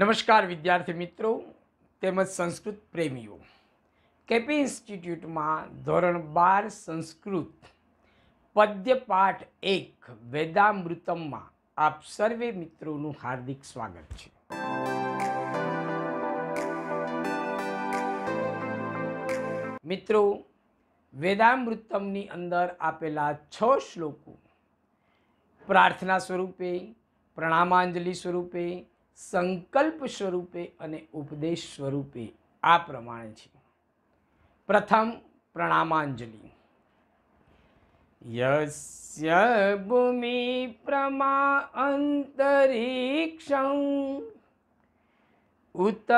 નમસ્કાર વિદ્યાર્થી મિત્રો તેમજ સંસ્કૃત પ્રેમીઓ કેપી ઇન્સ્ટિટ્યૂટમાં ધોરણ બાર સંસ્કૃત પદ્યપાઠ એક વેદામૃતમમાં આપ સર્વે મિત્રોનું હાર્દિક સ્વાગત છે મિત્રો વેદામૃતમની અંદર આપેલા છ શ્લોકો પ્રાર્થના સ્વરૂપે પ્રણામાંજલિ સ્વરૂપે સંકલ્પ સ્વરૂપે અને ઉપદેશ સ્વરૂપે આ પ્રમાણે છે પ્રથમ પ્રણામાંજલિ યસ્ય ભૂમિ પ્રમા અંતરિક્ષં ઉત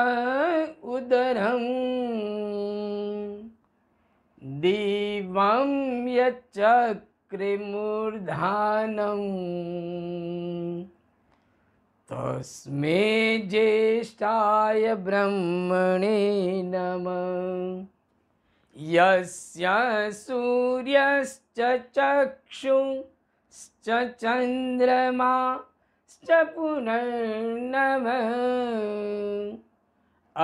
ઉદરં દિવમ યચક્રિમૂર્ધાનમ अ॒स्मे ज्येष्ठाय ब्रह्मणे नमः यस्य सूर्यश्च चक्षुश्च चन्द्रमाश्च पुनर्नम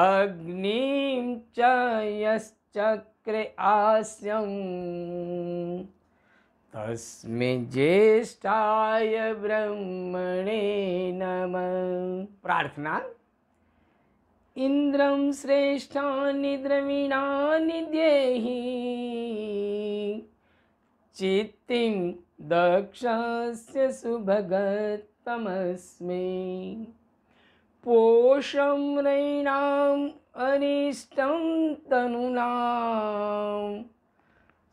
अग्निं च यश्चक्रे आस्यम् તસ્મે જ્યેષ્ઠાય બ્રહ્મણે નમ પ્રાર્થના ઇન્દ્રમ શ્રેષ્ઠાનિ દ્રવિણાનિ દેહી ચિત્તિમ દક્ષસ્ય સુભગતમસ્મે પોષમ રૈણામ અનિષ્ટમ તનુનામ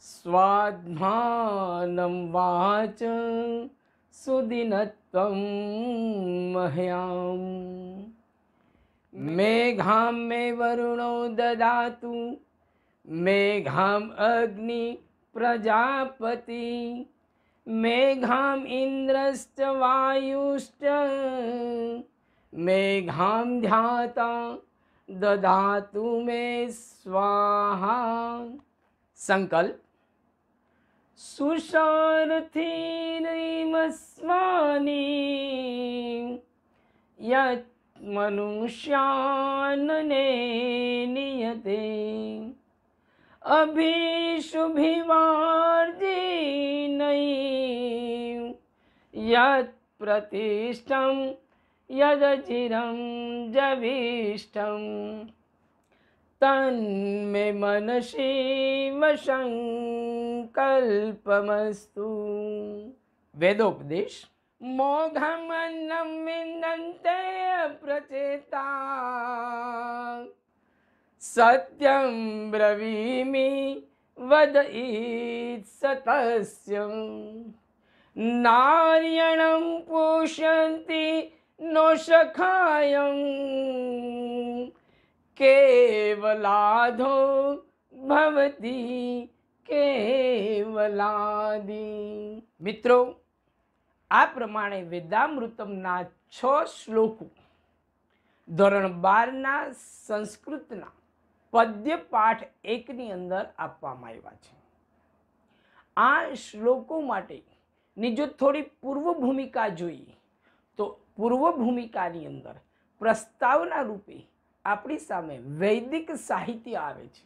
સ્વાધ્માનમ વાચ સુદિનત્વમ મહ્યામ મેઘામ મે વરુણો દદાતુ મેઘામ અગ્નિ પ્રજાપતિ મેઘામ ઇન્દ્રશ્ચ વાયુશ્ચ મેઘામ ધ્યાતા દદાતુ મે સ્વાહા સંકલ્પ नैमस्मानि यत् मनुष्यानने नियते अभीशुभिवार्जिनै यत् प्रतिष्ठं चिरं जभीष्टम् તન્મે મન શિવ સંકલ્પમસ્તુ વેદોપદેશ મોઘમન્નમ વિનંતે પ્રચેતા સત્યમ બ્રવીમિ વદ સતસ્ય નાર્યણમ પોષંતિ નો સખાયમ केवलाधो ભવતી કેવલાદી મિત્રો આ પ્રમાણે વેદામૃતમના છ શ્લોકો ધોરણ બારના સંસ્કૃતના પદ્ય પાઠ એકની અંદર આપવામાં આવ્યા છે આ શ્લોકો માટેની જો થોડી પૂર્વ ભૂમિકા જોઈએ તો પૂર્વ ભૂમિકાની અંદર પ્રસ્તાવના રૂપે આપણી સામે વૈદિક સાહિત્ય આવે છે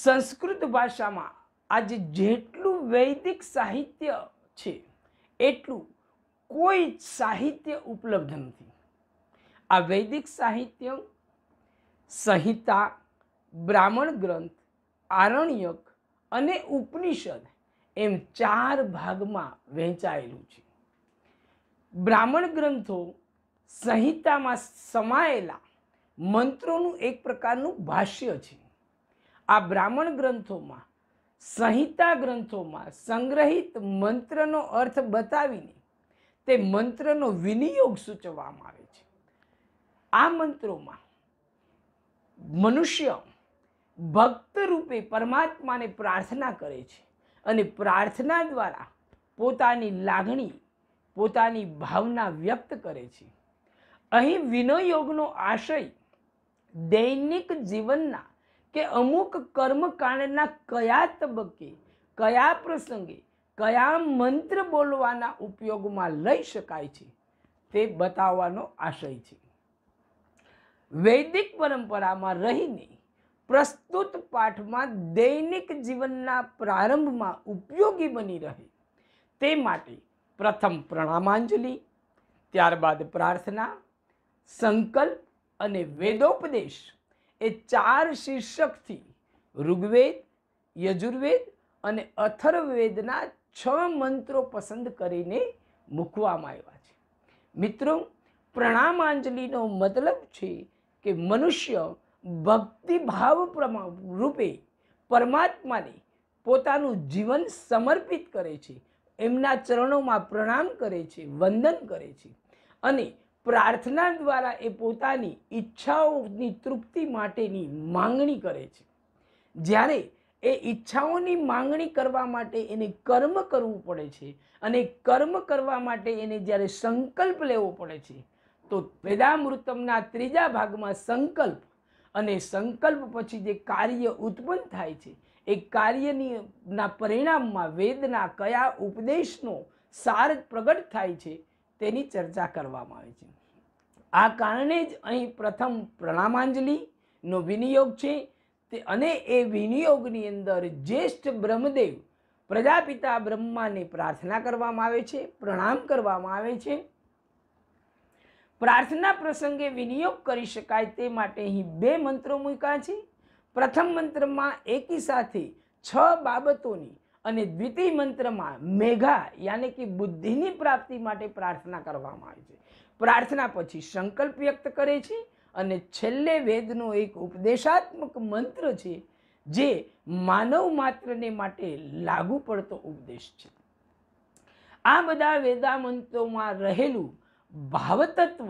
સંસ્કૃત ભાષામાં આજે જેટલું વૈદિક સાહિત્ય છે એટલું કોઈ સાહિત્ય ઉપલબ્ધ નથી આ વૈદિક સાહિત્ય સંહિતા બ્રાહ્મણ ગ્રંથ આરણ્યક અને ઉપનિષદ એમ ચાર ભાગમાં વહેંચાયેલું છે બ્રાહ્મણ ગ્રંથો સંહિતામાં સમાયેલા મંત્રોનું એક પ્રકારનું ભાષ્ય છે આ બ્રાહ્મણ ગ્રંથોમાં સંહિતા ગ્રંથોમાં સંગ્રહિત મંત્રનો અર્થ બતાવીને તે મંત્રનો વિનિયોગ સૂચવવામાં આવે છે આ મંત્રોમાં મનુષ્ય ભક્ત રૂપે પરમાત્માને પ્રાર્થના કરે છે અને પ્રાર્થના દ્વારા પોતાની લાગણી પોતાની ભાવના વ્યક્ત કરે છે અહીં વિનયોગનો આશય દૈનિક જીવનના કે અમુક કર્મકાંડના કયા તબક્કે કયા પ્રસંગે કયા મંત્ર બોલવાના ઉપયોગમાં લઈ શકાય છે તે બતાવવાનો આશય છે વૈદિક પરંપરામાં રહીને પ્રસ્તુત પાઠમાં દૈનિક જીવનના પ્રારંભમાં ઉપયોગી બની રહે તે માટે પ્રથમ પ્રણામાંજલિ ત્યારબાદ પ્રાર્થના સંકલ્પ અને વેદોપદેશ એ ચાર શીર્ષકથી ઋગ્વેદ યજુર્વેદ અને અથર્વવેદના છ મંત્રો પસંદ કરીને મૂકવામાં આવ્યા છે મિત્રો પ્રણામાંજલિનો મતલબ છે કે મનુષ્ય ભક્તિભાવ પ્રમાણ રૂપે પરમાત્માને પોતાનું જીવન સમર્પિત કરે છે એમના ચરણોમાં પ્રણામ કરે છે વંદન કરે છે અને પ્રાર્થના દ્વારા એ પોતાની ઈચ્છાઓની તૃપ્તિ માટેની માંગણી કરે છે જ્યારે એ ઈચ્છાઓની માંગણી કરવા માટે એને કર્મ કરવું પડે છે અને કર્મ કરવા માટે એને જ્યારે સંકલ્પ લેવો પડે છે તો વેદામૃતમના ત્રીજા ભાગમાં સંકલ્પ અને સંકલ્પ પછી જે કાર્ય ઉત્પન્ન થાય છે એ કાર્યની ના પરિણામમાં વેદના કયા ઉપદેશનો સાર પ્રગટ થાય છે તેની ચર્ચા કરવામાં આવે છે આ કારણે જ અહીં પ્રથમ પ્રણામાંજલિનો વિનિયોગ છે તે અને એ વિનિયોગની અંદર જ્યેષ્ઠ બ્રહ્મદેવ પ્રજાપિતા બ્રહ્માને પ્રાર્થના કરવામાં આવે છે પ્રણામ કરવામાં આવે છે પ્રાર્થના પ્રસંગે વિનિયોગ કરી શકાય તે માટે અહીં બે મંત્રો મૂક્યા છે પ્રથમ મંત્રમાં એકી સાથે છ બાબતોની અને દ્વિતીય મંત્રમાં મેઘા યાને કે બુદ્ધિની પ્રાપ્તિ માટે પ્રાર્થના કરવામાં આવે છે પ્રાર્થના પછી સંકલ્પ વ્યક્ત કરે છે અને છેલ્લે વેદનો એક ઉપદેશાત્મક મંત્ર છે જે માનવ માત્રને માટે લાગુ પડતો ઉપદેશ છે આ બધા વેદામંતોમાં રહેલું ભાવતત્વ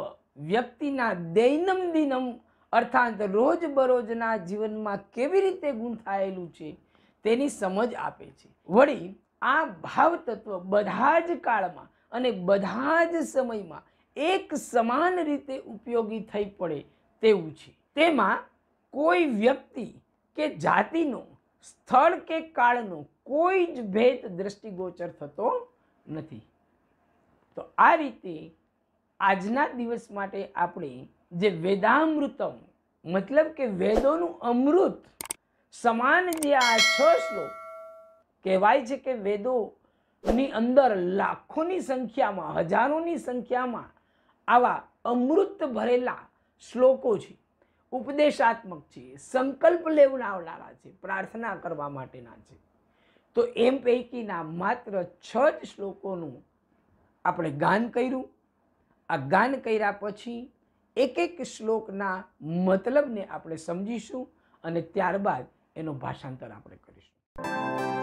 વ્યક્તિના દૈનંદિનમ અર્થાત રોજબરોજના જીવનમાં કેવી રીતે ગુંથાયેલું છે તેની સમજ આપે છે વળી આ ભાવ તત્વ બધા જ કાળમાં અને બધા જ સમયમાં એક સમાન રીતે ઉપયોગી થઈ પડે તેવું છે તેમાં કોઈ વ્યક્તિ કે જાતિનો સ્થળ કે કાળનો કોઈ જ ભેદ દ્રષ્ટિગોચર થતો નથી તો આ રીતે આજના દિવસ માટે આપણે જે વેદામૃતમ મતલબ કે વેદોનું અમૃત સમાન જે આ છ શ્લોક કહેવાય છે કે વેદોની અંદર લાખોની સંખ્યામાં હજારોની સંખ્યામાં આવા અમૃત ભરેલા શ્લોકો છે ઉપદેશાત્મક છે સંકલ્પ લેવડાવનારા છે પ્રાર્થના કરવા માટેના છે તો એમ પૈકીના માત્ર છ જ શ્લોકોનું આપણે ગાન કર્યું આ ગાન કર્યા પછી એક એક શ્લોકના મતલબને આપણે સમજીશું અને ત્યારબાદ એનું ભાષાંતર આપણે કરીશું